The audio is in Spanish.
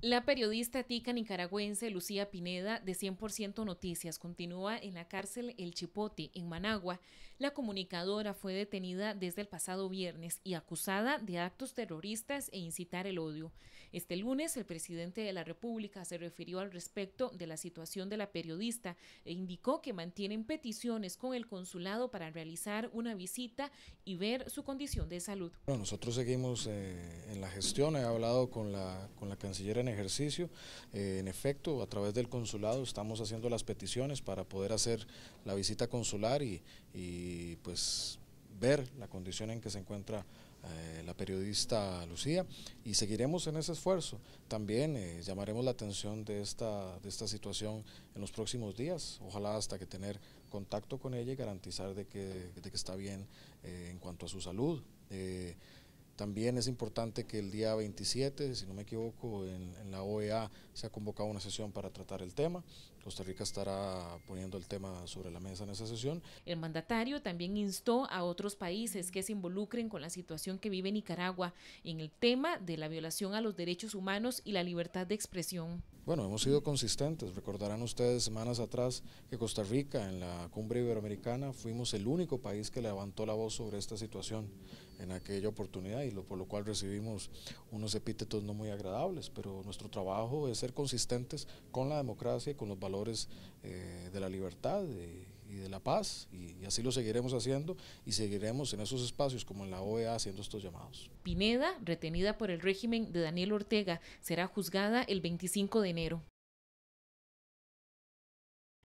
La periodista tica nicaragüense Lucía Pineda, de 100% Noticias, continúa en la cárcel El Chipote, en Managua. La comunicadora fue detenida desde el pasado viernes y acusada de actos terroristas e incitar el odio. Este lunes, el presidente de la República se refirió al respecto de la situación de la periodista e indicó que mantienen peticiones con el consulado para realizar una visita y ver su condición de salud. nosotros seguimos eh, en la gestión, he hablado con la, con la canciller ejercicio. Eh, en efecto, a través del consulado estamos haciendo las peticiones para poder hacer la visita consular y, pues ver la condición en que se encuentra eh, la periodista Lucía y seguiremos en ese esfuerzo. También eh, llamaremos la atención de esta, de esta situación en los próximos días, ojalá hasta que tener contacto con ella y garantizar de que, está bien en cuanto a su salud. También es importante que el día 27, si no me equivoco, en, la OEA se ha convocado una sesión para tratar el tema. Costa Rica estará poniendo el tema sobre la mesa en esa sesión. El mandatario también instó a otros países que se involucren con la situación que vive Nicaragua en el tema de la violación a los derechos humanos y la libertad de expresión. Bueno, hemos sido consistentes. Recordarán ustedes semanas atrás que Costa Rica en la cumbre iberoamericana fuimos el único país que levantó la voz sobre esta situación en aquella oportunidad por lo cual recibimos unos epítetos no muy agradables, pero nuestro trabajo es ser consistentes con la democracia y con los valores eh, de la libertad eh, y de la paz, y así lo seguiremos haciendo y seguiremos en esos espacios como en la OEA haciendo estos llamados. Pineda, retenida por el régimen de Daniel Ortega, será juzgada el 25 de enero.